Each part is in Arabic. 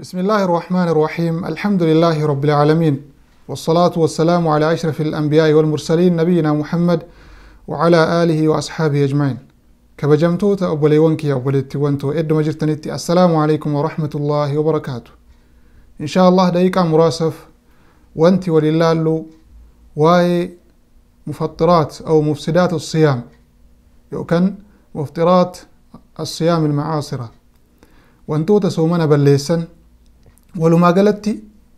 بسم الله الرحمن الرحيم الحمد لله رب العالمين والصلاة والسلام على أشرف الأنبياء والمرسلين نبينا محمد وعلى آله وأصحابه أجمعين كبجمتو أبولي ونكي أبولي تيوانتو إدو مجرتنيتي السلام عليكم ورحمة الله وبركاته إن شاء الله دايكا مراسف وانتي وللالو واي مفطرات أو مفسدات الصيام يوكن مفطرات الصيام المعاصرة وانتو تسومنا بالليسن ولما قلت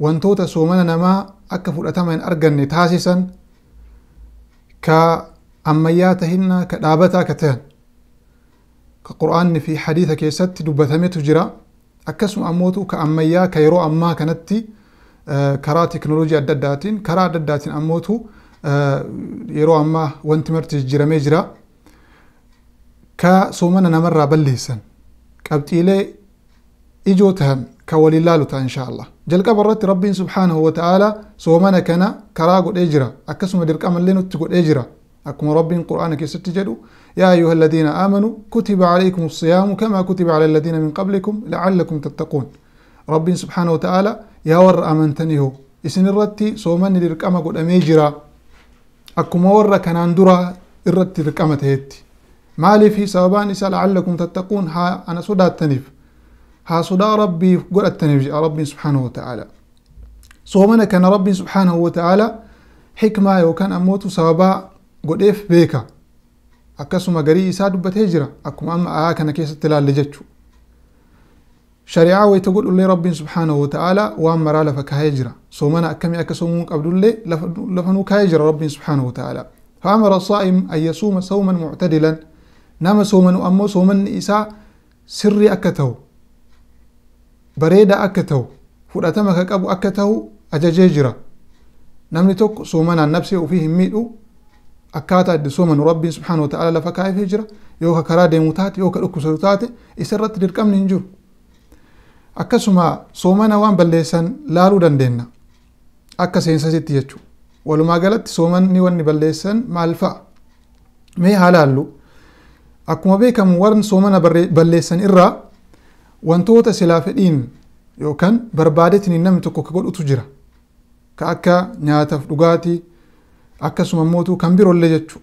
وانتوتا سومانا نما أكفو الأتامين أرغن نتاسيسا كا أمياتهن كدابتا كتهن كقرآن في حديثة كيسات دبثامية تجرى أكسو أموتو كأميا كيرو أما كنتي كرا تكنولوجيا الدداتين كرا الدداتين أموتو يرو أما وانتمرت جرى ميجرى كا سومانا نمرا بليسا كابتيلي إجوتهم kawaliilaaluta insha allah jalqaba irratti rabbiin subhaanahu wata'aalaa soomana kana karaa godhee jira akkasuma dirqamallee nutti godhee jira akkuma rabbiin qur'aana keessatti jedhu yaa ayyuha aladiina aamanuu kutiba calaykum asiyaamu kamaa kutiba cala aladiina min qablikum lacallakum tattaquun rabbiin subhaanahu wata'aalaa yaa warra amantaniho isin irratti soomanni dirqama godhamee jira akkuma warra kanaan dura irratti dirqama tahetti maaliifi sababaan isaa lacallakum tattaquun haa ana sodaattaniif هاسودا ربي قول التنفجي ربي سبحانه وتعالى صومنا كان ربي سبحانه وتعالى حكمة وكان أموت سببا قد إف بيكا أكاسو قري إساد بتهجرة أكو أكم أما آه كان كيس التلال لجتشو شريعة ويتقول اللي ربي سبحانه وتعالى وأما رالا فكا هجرة صومنا أكامي أكمي أكسموك عبد الله كا هجرة ربي سبحانه وتعالى فأمر الصائم أن يصوم صوما معتدلا نام صوما وأمو صوما إساء سري أكتو bareedaa akka ta'u fudhatama ka qabu akka ta'u ajajee jira namni tokko soomanaan nabsee ofii hin miidhu akkaataa itti soomanu rabbiin subhaanahu ta'ala lafa kaa'ifee jira yoo ka karaa deemu taate yoo ka dhukkubsatu taate isarratti dirqamni hin jiru akkasuma soomana waan balleessan laaluu dandeenya akka seensa sitti jechuudha walumaa galatti soomanni wanni balleessan maal fa'a mee haa laallu akkuma beekamu warri soomana balleessan irraa وانتوتا سلافين يوكان برباداتني نمتوكو كقول اتجرا كاكا نياتف لغاتي اكا سمموتو كان بيرو اللي جاتشو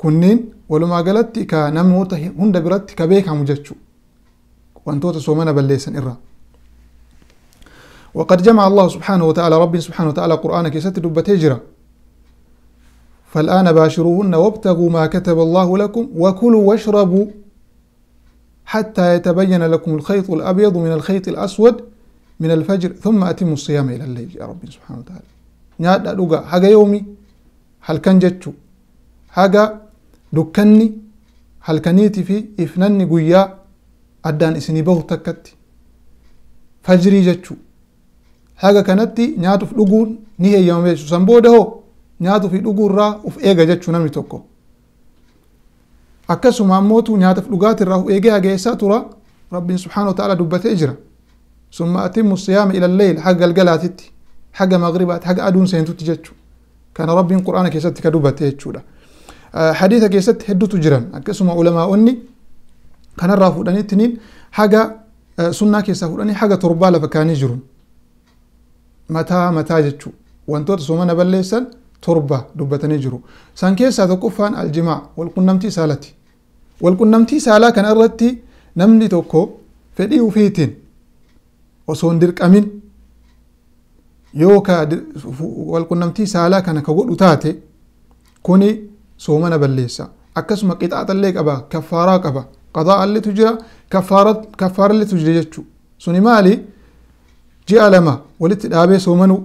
كنين ولما قلت كا نموتا هند برات كبيك عمجاتشو وانتوتا سومانا بالليسان إرا وقد جمع الله سبحانه وتعالى رب سبحانه وتعالى قرآن كيسات دبة تجرا فالآن باشروهن وابتغوا ما كتب الله لكم وكلوا واشربوا حتى يتبين لكم الخيط الأبيض من الخيط الأسود من الفجر ثم أتم الصيام إلى الليل يا رب سبحانه وتعالى نياد لغا حاجة يومي هل كان جتشو حاجة دكني هل كنيتي في إفنني قويا أدان إسني بغو فجري جتشو حاجة كانتي نياد في لغون نهي يومي سنبوده نياد في الأقول را وفي إيجا جتشو نمي توكو أكسوما موتو نياتف لغات الراهو إيجي أجيسا ترى رب سبحانه وتعالى دبت إجرا ثم أتم الصيام إلى الليل حق القلاتت حق مغربات حق أدون سينتو تجتشو كان رب قرآن كيسات كدبت إجرا أه حديثة كيسات هدو تجرا أكسوما علماء أني كان الراهو داني تنين حق أه سنة كيسا فلاني حق تربالة فكان يجرو متى متى جتشو وانتوت سومنا بالليسن تربة دبة نجرو سان كيسا ذو كفان الجماع والقنمتي سالتي walqunnamtii saalaa kana irratti namni tokko fedhii ufiitiin osoo hin dirqamin yoo ka walqunnamtii saalaa kana ka godhu taate kuni soomana balleessa akkasuma qixaaxallee qaba kaffaaraa qaba qadaa'alletu jira kaffaaralletu jira jechuu suni maali ji'a lama walitti dhaabee soomanuu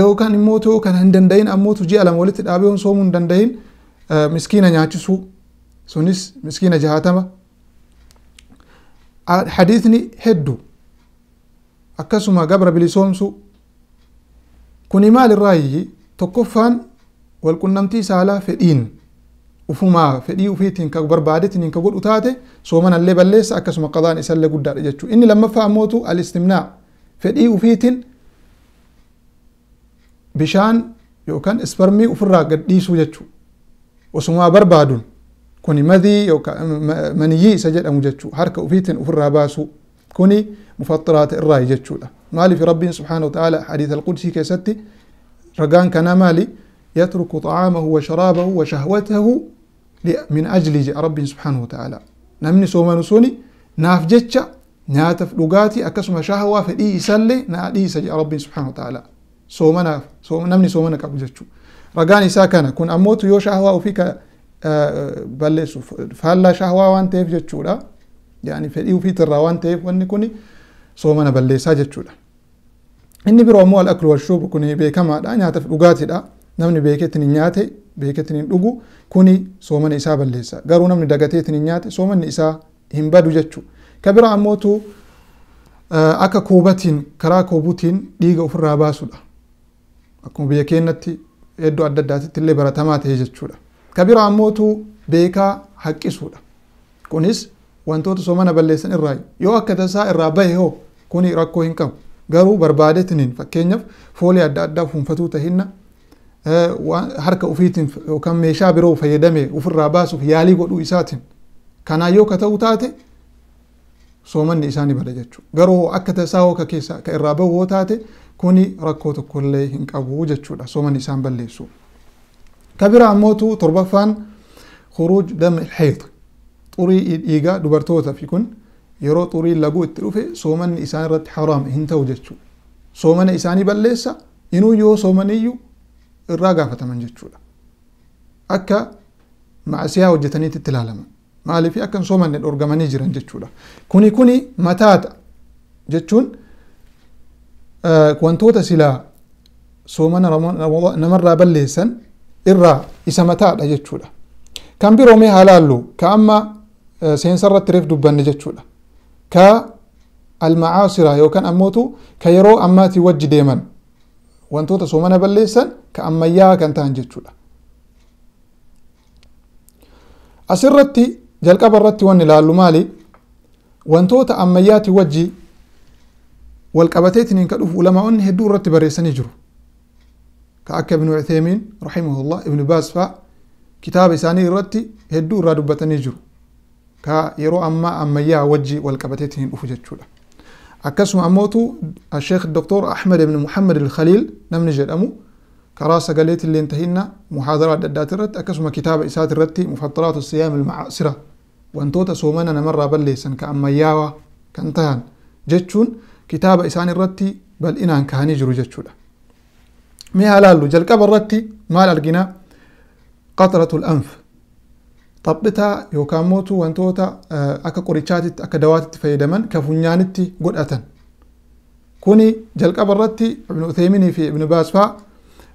yookaan immoo ta'uu kan hin danda'in ammoo ji'a lama walitti dhaabee soomuu hin danda'in miskiina nyaachisuu sunis miskiina jahaatama hadiisni heddu akkasuma gabra bilisoomsu kuni maalirraayyi tokkoffaan walqunnamtii saalaa fedhiin ufumaa fedhii ufiitiin ka barbaadetiin ka godhu taate soomanallee balleessa akkasuma qadaan isallee guddaadha jechuudha inni lammaffaa ammootu alistimnaa fedhii ufiitiin bishaan yookaan isparmii ofirraa gad dhiisuu jechuudha osumaa barbaaduun كوني مذي يوكا مني سجد أمو جتشو حركة أفيتن أفرها باسو كوني مفطرات الرأي جتشو له مالي في ربي سبحانه وتعالى حديث القدس كيستي رقان كان مالي يترك طعامه وشرابه وشهوته من أجل ربي سبحانه وتعالى نمني سوما نسوني ناف جتشا ناتف لغاتي أكسما شهوة في إيسالي نادي سجد ربي سبحانه وتعالى سومنا سوما نمني سومنا كابو جتشو رقاني ساكنا كون أموت يو شهوة وفيك balleessu faallaa shahwaa waan ta'eef jechuudha. Yaani fedhii ofiitirraa waan ta'eef wanni kun sooma na balleessaa jechuudha. Inni biroo ammoo al-aklu washuub kun beekamaadha nyaataaf dhugaatiidha Namni beeketti ni nyaate beeketti ni dhugu kuni soomana isaa balleessa. Garuu namni dagateetiin ni nyaate soomanni isaa hin badu jechuudha. Ka biraa immoo akka koobatiin karaa koobutiin dhiiga ofirraa baasudha. Akkuma biyya keenyatti iddoo adda addaatitti illee baratamaa ta'e jechuudha. kabiraa ammootu beekaa haqqisuudha kunis wantoota somana balleessan irraa yoo akka tasaa irraa bahe hoo kuni rakkoo hin qabu garuu barbaadetiniin fakkeenyaaf foolii adda addaa fuunfatuu tahinna harka ufiitiin yookaan meeshaa biroo fayyadame ofirraa baasuuf yaalii godhuu isaatiin kanaa yoo ka ta'u taate soomanni isaanii bada jechuudha. Garuu akka tasaa hoo ka keessaa ka irraa bahuu taate kuni rakkoo tokkollee hin qabu jechuudha soomanni isaan balleessu. كبيرة عموتو تربفان خروج دم الحيض طري إيجا دبرتوتا فيكن يرو طري لقو التروفي صومن إسان رد حرام هنتا جتشو صومن إساني بلسا إنو يو صومنيو الراقة فتمن جتشو أكا مع سيا وجتني تتلالما مالي في أكن صومن الأرقماني جران جتشو كوني كوني متاتا جتشون آه كوانتوتا سلا صومن رمضان نمر بلسن irraa isa mataadha jechuudha kan me halaallu kama amma seensa irratti reef dubbanne jechuudha ka almacaasira yookaan ammootu ka yeroo ammaatii wajji deeman wantoota soomana balleessan ka ammayyaa kan ta'an jechuudha asirratti jalqaba irratti wanni ilaallu maali wantoota ammayyaati wajji wal ka dhufu ulamaa'onni hedduu irratti barreessanii jiru كأك ابن عثيمين رحمه الله ابن باز فا كتاب إساني رتي هدو رادو بتنجر كا يرو أما أما يا وجي والكبتتين أفجت شولا أكسم أموتو الشيخ الدكتور أحمد بن محمد الخليل نجد أمو كراسة قليت اللي انتهينا محاضرات دادات الرت أكسم كتاب إسات الرتي مفطرات الصيام المعاصرة وانتوتا سومنا مرة بليسا كأما ياوا كانتهان جتشون كتاب إسان الرتي بل إنان كهاني جرو جتشولا مي هلالو جلقب الرتي مال الجنا قطرة الأنف طبتا يوكان موتو وانتوتا آه، أكا قريتشاتت أكا دواتت فيدمن كفنيانتي قدأتن كوني جلقب الرتي ابن أثيمين في ابن باز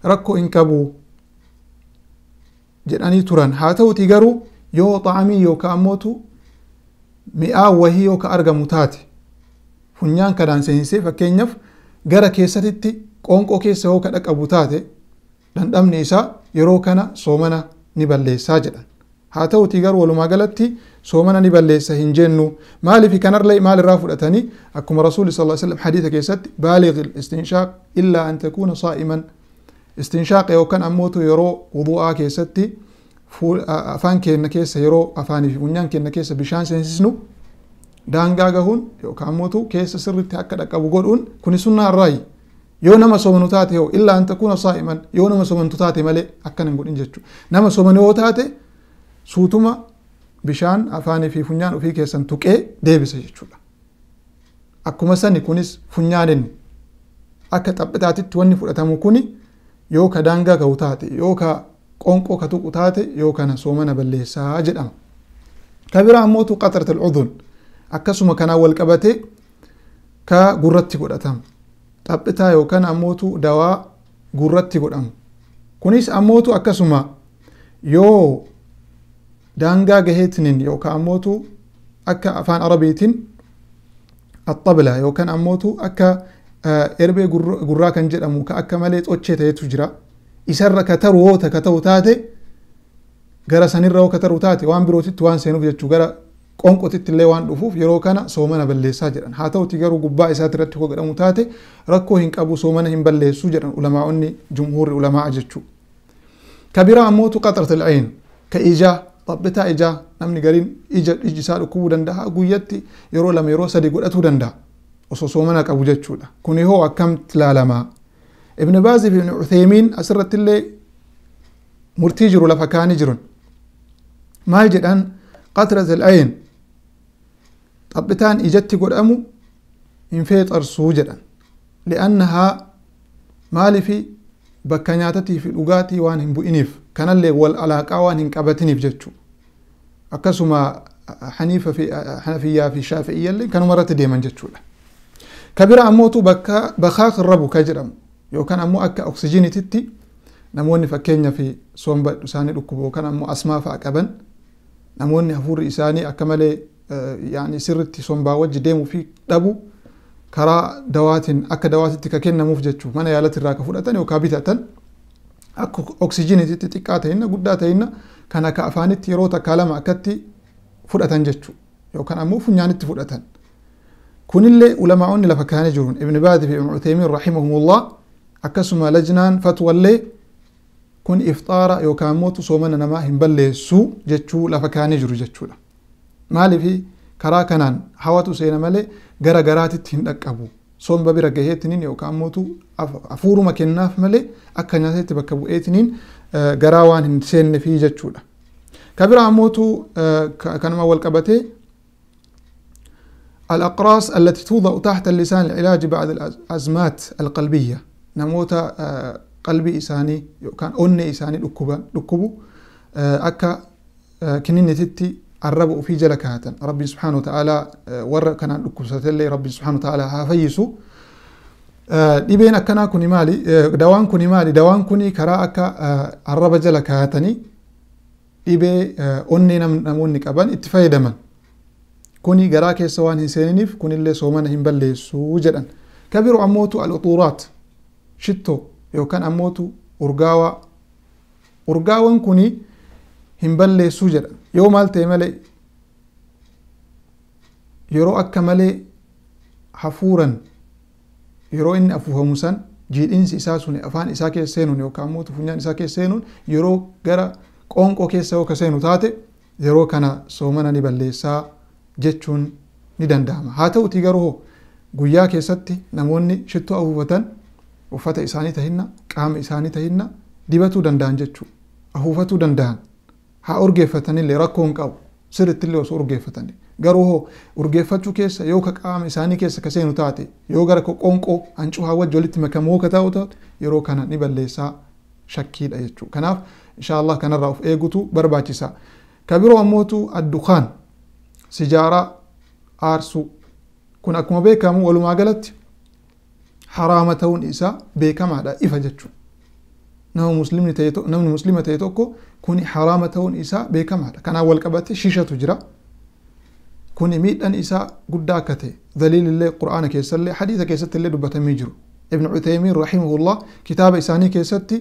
ركو إنكبو jedhanii turan haa ta'uti garuu yoo xaamii yookaan mootu mi'aa wahii yookaan argamu taate funyaan kanaan seensee fakkeenyaaf gara qoonqoo keessa yoo kadha qabu taate dhandhamni isaa yeroo kana soomana ni balleessaa jedhan haa ta'utii garuu walumaa galatti soomana ni balleessa hin jennu maaliif kanarlee maalirraa fudhatanii akkuma rasuuli sal sallam hadiisa keessatti baaligh istinshaaq illaa an takuuna saa'iman istinshaaq yookaan ammootu yeroo wudu'aa keessatti afaan keenna keessa yeroo afaanii fi funyaan keenna keessa bishaan seensisnu daangaa gahuun yookaan ammootu keessa sirritti akka dhaqqabu godhuun kuni sunnaa irraayi yoo nama somanu taate hoo illaa an takuuna saa'iman yoo nama somantu taate malee akkan hin godhin jechuu nama somanu yoo taate suutuma bishaan afaanii fi funyaan ofii keessan tuqee deebisa jechuudha akkuma sani kunis funyaanin akka xaphitaatitti wanni fudhatamu kuni yoo ka daangaa ka'u taate yoo ka qonqoo ka tuqu taate yoo kana soomana balleessaa jedhama ka biraa ammoo tuqaxartal udun akkasuma kanaa wal qabatee ka gurratti godhatama xaphitaa yookaan ammootu dawaa gurratti godhamu kunis ammootu akkasuma yoo daangaa gaheetinin yookaan ammotu akka afaan arabiitiin axxabla yookaan ammotu akka erbee gurraa kan jedhamu ka akka malee xochee ta'etu jira isarra kataru taru hoota ka taate gara sanirra hoo kataru tate taate waan birootitti waan seenuuf jechuu gara qonqotitti illee waan dhufuuf yeroo kana soomana balleessaa jedhan haa ta'uti garuu gubbaa isaati irratti hoo godhamu taate rakkoo hin qabu soomana hin balleessuu jedhan ulamaa'onni jumhuurri ulamaa'aa jechuu kabiraa ammootu qaxarta la'een ka ijaa xabbitaa ijaa namni gariin ija iji isaa dhukkubuu danda'a guyyatti yeroo lama yeroo sadi godhatuu danda'a osoo soomana qabu jechuudha kuni hoo akkamitti ilaalamaa ibn baazii fi ibn uthaymiin asirratti illee murtii jiru lafa kaanii jirun maal jedhan qaxrata la'een xaphitaan ijatti godhamu hin feexarsuu jedhan li'annahaa maalifi bakka nyaatatii fi dhugaatii waan hin bu'iniif kanallee wal alaaqaa waan hin qabatiniif jechuu akkasuma haniifa fi hanafiyyaa fi shaafi'iyyallee kanuma irratti deeman jechuudha kabira ammootu bakka bakaa qirrabu ka jedhamu yookaan ammoo akka oksijiinititti namoonni fakkeenya fi soomba isaanii dhukkubu yookaan ammoo asmaa fa'a qaban namoonni hafuurri isaanii akka malee يعني sirritti sombaa wajji deemuu fi dhabu karaa dawaatiin akka dawaatitti ka kennamuuf jechuu mana yaalatti irraa ka fudhatan yookaan bitatan akka oksijiiniitti xiqqaa ta'inna guddaa ta'inna kana ka afaanitti yeroo takkaa lama akkatti fudhatan jechuu yookaan ammoo funyaanitti fudhatan. Kunillee ulamaa'onni lafa kaanii jiruun Ibn Baadii fi Ibn Uthaymiin rahimahumullah akkasuma lajnaan fatwallee kun ifxaara yookaan ammoo soomana namaa hin balleessu jechuu lafa kaanii jiru jechuudha. maaliifi karaa kanaan hawatu seena malee gara garaatitti hin dhaqqabu somba bira gaheettiniin yookaan mootu hafuuruma kennaaf malee akka nyaatatti bakka bu'eetiniin garaa waan hin seenne fi jechuudha. Ka biraa mootu kanuma wal qabatee الأقراص التي توضع تحت اللسان لعلاج بعض الأزمات القلبية نموت قلبي إساني كان أني إساني ركبا ركبو أكا كنين تتي الرب في جلكات ربي سبحانه وتعالى ور كان لكبسات اللي ربي سبحانه وتعالى هافيسو dhibeen akkanaa kuni maali dawaan kuni maali dawaan kuni karaa akka arraba jala kaatanii dhibee onnee namoonni qaban itti fayyadaman kuni garaa keessa waan hin seeniniif kunillee soomana hin balleessuu jedhan kabiru ammootu al-uxuraat shittoo yookaan ammootu urgaawaa urgaawan kuni hin balleessuu jedha yoo maal ta'e malee yeroo akka malee hafuuran yeroo inni afuufamu san jiidhinsi isaa sun afaan isaa keessa seenuun yookaan immoo funyaan isaa keessa seenuun yeroo gara qoonqoo keessa yoo seenu taate yeroo kana soomana ni balleessaa jechuun ni danda'ama haa ta'utii garuu guyyaa keessatti namoonni shittoo afuufatan uffata isaanii tahinna qaama isaanii tahinna dibatuu danda'an jechuudha afuufatuu danda'an haa urgeeffatanillee rakkoo hin qabu sirrittillee osoo urgeeffatanii garuu hoo urgeeffachuu keessa yoo ka qaama isaanii keessa ka seenu taate yoo gara qoonqoo hancuhaa wajji walitti makamoo ka taa'u taatu yeroo kana ni balleessaa shakkiidha jechuu kanaaf inshaallah kanarraa of eegutu barbaachisaa ka biroo ammootu addukaan sijaaraa aarsuu kun akkuma beekamu walumaa galatti haraama ta'uun isaa beekamaadha ifa jechuudha نو مسلم نتيتو نو مسلم نتيتوكو كوني حرامته ونساء بيكمال كان اول كبت شيشة تجرا كوني ميت ان اسا قداكته دليل الله قران كيسل حديث كيسل اللي دبت ميجر ابن عثيمين رحمه الله كتاب اساني كيستي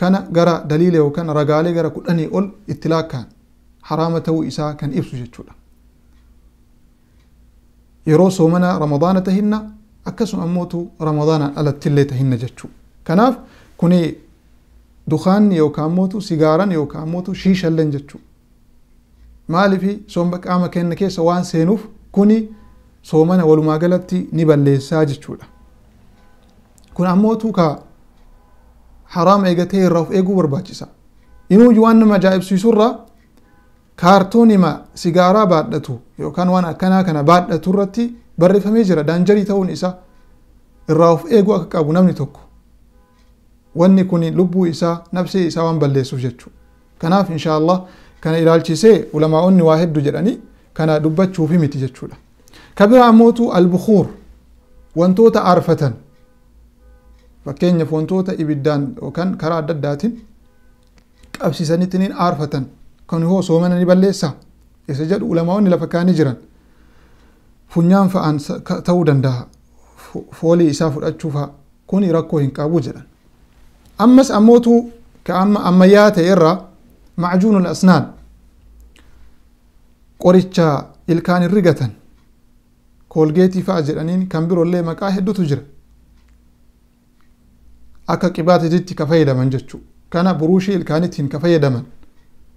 كان قرا دليله وكان رقالي قرا قداني قل اتلاك كان حرامته ونساء كان ابسو جتشولا يروسو منا رمضان تهنا اكسو اموتو رمضان على التلي تهن جتشو كناف كوني dukaanni yookaan mootu sigaaran yookaan mootu shiishalleen jechuudha. maalifii soomba qaama kenna keessa waan seenuuf kuni soomana walumaa galatti ni balleessaa jechuudha. Kun ammootu ka haraam eegatee irraa of eeguu barbaachisa. Inuuyyuu waan nama ajaa'ibsiisu irraa kaartoon hima sigaaraa baadhatu yookaan waan akkanaa kana baadhatu irratti barreeffamee jira daanjarii ta'uun isa irraa of eeguu akka qabu namni tokko. wanni kun lubbuu isaa nabsee isaa waan balleessuuf jechu kanaaf insha allah kana ilaalchisee ulamaa'onni waa heddu jedhanii kana dubbachuufi miti jechuudha ka biraa ammootu albukuur wantoota aarfatan fakkeenyaaf wantoota ibiddaan yookaan karaa adda addaatiin qabsiisanitti niin aarfatan kan hoo soomana ni balleessaa isa jedhu ulamaa'onni lafa kaanii jiran funyaan fa'aan ta'uu danda'a foolii isaa fudhachuu fa'a kun rakkoo hin qabu jedhan أمس كأم كأميات إرى معجون الأسنان قريتشا إلكان الرقة كولجيتي فأجر أنين كان بيرو اللي مكا هدو تجر أكا كبات جدت كفايدة من جتشو كان بروشي إلكانتهن كفايدة من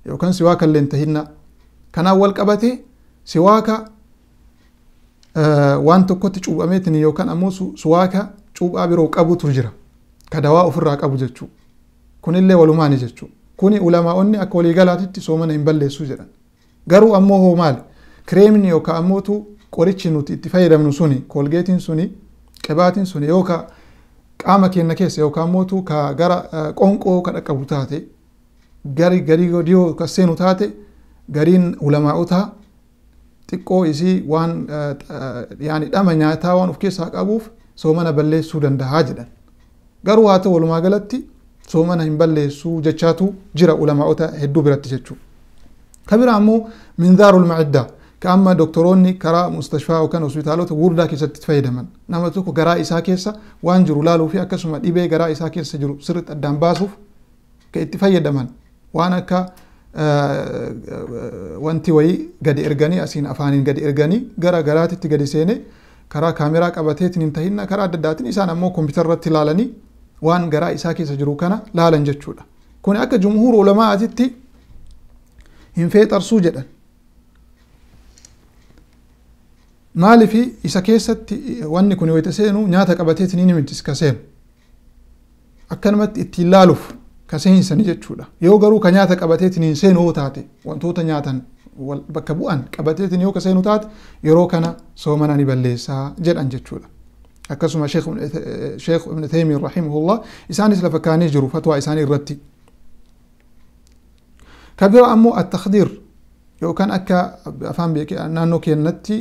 يو كان سواك اللي انتهينا كان أول كباتي سواك waan tokkotti cuuphameetini yookaan ammoo suwaaka cuuphaa biroo qabutu jira kadawaa ofirraa qabu jechuu kunillee walumaani jechuu kuni ulamaa'onni akka waliigalaatitti soomana hin balleessu jedhan garuu ammoo hoo maali kireemni yookaan ammootu qorichi nuti itti fayyadamnu suni koolgeetiin suni qabaatiin suni yookaan qaama keenya keessa yookaan ammootu ka gara qonqoo ka dhaqqabu taate gari gari dhiyoo ka seenu taate gariin ulamaa'otaa xiqqoo isii waan yaani dhama nyaataa waan of keessaa qabuuf soomana balleessuu danda'aa jedhan garuu haa ta'u walumaa galatti soomana hin balleessuu jechaatu jira ulamaa'ota hedduu biratti jechuudha. kabira ammoo minzaarul ma'iddaa ka amma doktoroonni karaa mustashfaa yookaan hospitaalota gurdaa keessatti fayyadaman nama tokko garaa isaa keessa waan jiru laaluu fi akkasuma dhibee garaa isaa keessa jiru sirriitti addaan baasuuf ka itti fayyadaman waan akka wanti wayii gadi erganii asiin afaaniin gadi erganii gara garaatitti gadi seenee karaa kaameraa qabateetiin hin ta'inna karaa adda addaatiin isaan ammoo kompiitarratti ilaalanii waan garaa isaa keessa jiru kana laalan jechuudha kun akka jumhuur ulamaatitti hin feexarsuu jedhan maalifi isa keessatti wanni kun wayta seenu nyaata qabateet ni nimtis ka seenu akkanumatti ittiin laaluuf ka seensani jechuudha yoo garuu ka nyaata qabateet hin seenu yoo taate wantoota nyaatan bakka bu'an qabateet yoo ka seenu taate yeroo kana soomana ni balleessaa jedhan jechuudha akkasuma sheekh ibn taymiin raximahullah isaanis lafa kaanii jiru fatwaa isaanii irratti ka bira ammoo attakdiir yookaan akka afaan naannoo keenyatti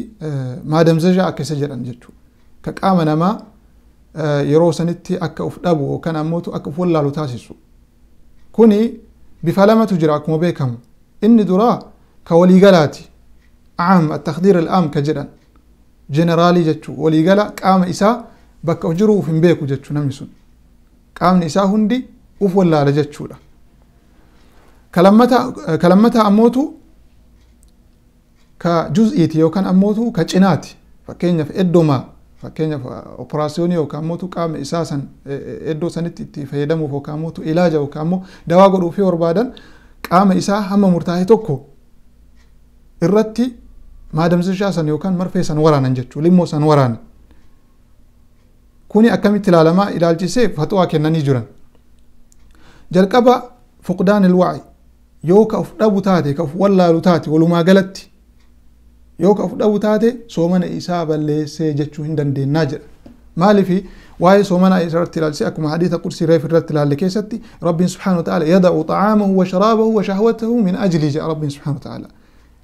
maadamzaja akka isa jedhan jechuu ka qaama namaa yeroo sanitti akka uf dhabu yookaan ammootu akka uf wallaalu taasisu kuni bifa lamatu jira akkuma beekamu inni duraa ka waliigalaati aam attakdiir al-aam ka jedhan jeneraalii jechuu waliigala qaama isaa bakka jiruuf hin beeku jechuu namni sun qaamni isaa hundi uf wallaala jechuudha kalammata ammootu ka juz'iiti yookaan ammootu ka cinaati fakkeenyaaf eddomaa fakkeenyaaf operaasiyoonii yookaan ammootu qaama isaa san eddoo sanitti itti fayyadamuuf yookaan ammootu ilaaja yookaan ammoo dawaa godhuufii barbaadan qaama isaa hamma murtaa'e tokko irratti maadamsishaa san yookaan marfee san waraanan jechuun limmoo san waraane kuni akkamitti ilaalamaa ilaalchisee fatwaa kennanii jiran jalqaba fuqdaan ilwaci yoo ka uf dhabu taate ka uf wallaalu taate walumaa galatti yoo ka uf dhabu taate soomana isaa balleessee jechuu hin dandeennaa jedha maaliifi waa'ee soomana irratti ilaalchisee akkuma hadiisa qursii reef irratti ilaalle keessatti rabbiin subhaanahu ta'ala yada'u xacaamahu wa sharaabahu wa shahwatahu min ajlii jedha rabbiin subhaanahu ta'ala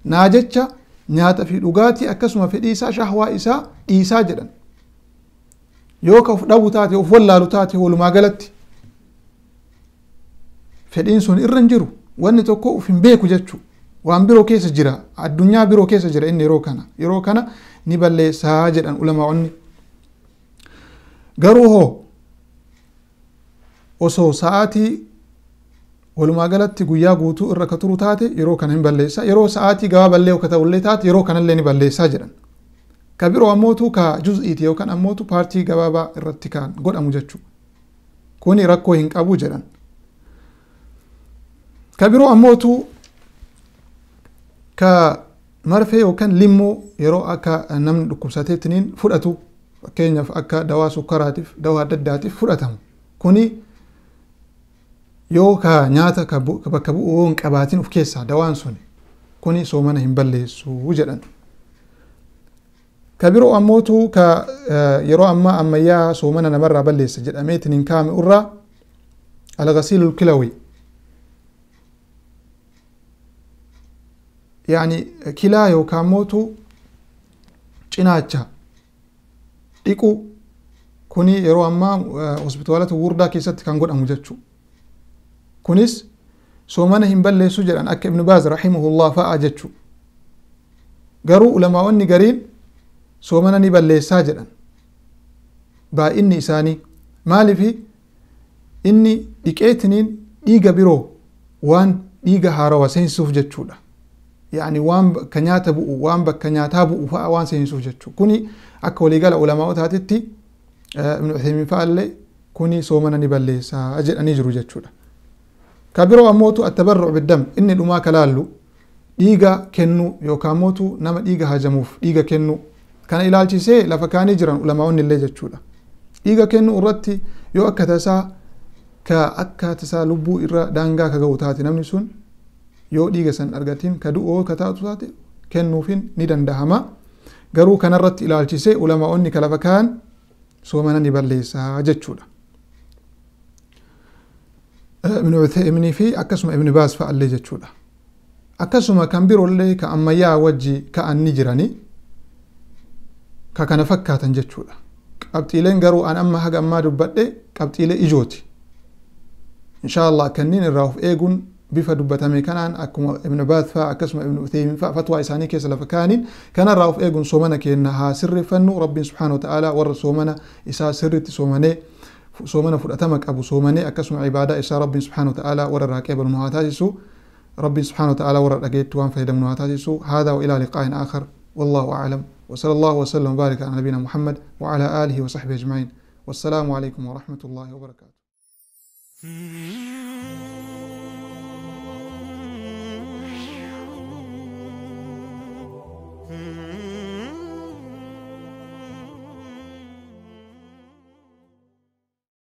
naa jecha nyaata fi dhugaatii akkasuma fedhiisaa shahwaa isaa dhiisaa jedhan yoo ka uf dhabu taate uf wallaalu taate walumaa galatti fedhiin sun irra hin jiru wanni tokko uf hin beeku jechuu waan biroo keessa jira addunyaa biroo keessa jira inni yeroo kana yeroo kana ni balleessaa jedhan ulamaa'onni garuu hoo osoo sa'aatii walumaa galatti guyyaa guutuu irra ka turuu taate yeroo kana hin balleessa yeroo sa'aatii gabaaballee ka ta'ullee taate yeroo kanallee hin balleessaa jedhan ka biroo ammootu ka juz'iiti yookaan ammootu paartii gabaabaa irratti kan godhamu jechuudha kuni rakkoo hin qabu jedhan ka biroo ammootu ka marfee yookaan limmoo yeroo akka namni dhukkubsateettiniin fudhatu fakkeenyaaf akka dawaa sukkaraatiif dawaa adda addaatiif fudhatamu kuni yoo ka nyaata bakka bu'uu hin qabaatin of keessaa dawaan sun kuni soo mana hin balleessu jedhan ka biroo ammootu ka yeroo ammaa ammayyaa soo mana namarraa balleessa jedhameetin hin kaame urraa alghasiilu lulkilawii. Yaani kilaa yookaan mootu cinaacha dhiqu kuni yeroo ammaa hospitaalota wurdaa keessatti kan godhamu jechuudha kunis soomana hin balleessu jedhan akka ibnu baaz raximahullah fa'a jechu garuu ulamaawanni gariin soomana ni balleessaa jedhan baa'inni isaanii maalifi inni dhiqeetiniin dhiiga biroo waan dhiiga haarawa seensuuf jechuudha يعني وان كنياتا بو وان بكنياتا بو فا وان سين سو جتشو كوني اكا ولي قال علماء تاتتي ابن عثيمين فقال لي كوني سومنا نبلي سا اجل اني جرو جتشو kabiroo ammootu attabarru biddam inni dhumaa kalaallu dhiiga kennu yookaan mootu nama dhiiga hajamuuf dhiiga kennu kana ilaalchisee lafa kaanii jiran ulamaa'onni illee jechuudha dhiiga kennu irratti yoo akka tasaa ka akka tasaa lubbuu irra daangaa ka ga'u taate namni sun yoo dhiiga san argatiin ka du'oo ka taatu taate kennuufin ni dandahama garuu kanarratti ilaalchisee ulamaa'onni ka lafa kaan soomana ni balleessaa jechuudha ابن عثيمين في أكسم ابن باز فعل لي جتشولا أكسم كان بيرو لي كأما يا وجي كأن نجراني كأن فكاتا جتشولا قبتي لين قرو أن أما حقا ما دبت لي قبتي لي إجوتي إن شاء الله كنين الروف إيقون بفا دبتا ميكانان أكما ابن باز فا أكسم ابن عثيمين فتوى إساني كيس لفكانين كان الروف إيقون سومنا كينا ها سر فنو ربي سبحانه وتعالى ورسومنا إسا سر تسومنا سومنا fudhatama qabu soomanii akkasuma ibaadaa isaa rabbiin subhaana ta'aalaa warra irraa qeebalu nu haa taasisu سبحانه وتعالى ورى ورد أجيت وان فهدم سو هذا وإلى لقاء آخر والله أعلم وصلى الله وسلم وبارك على نبينا محمد وعلى آله وصحبه أجمعين والسلام عليكم ورحمة الله وبركاته Mm-hmm.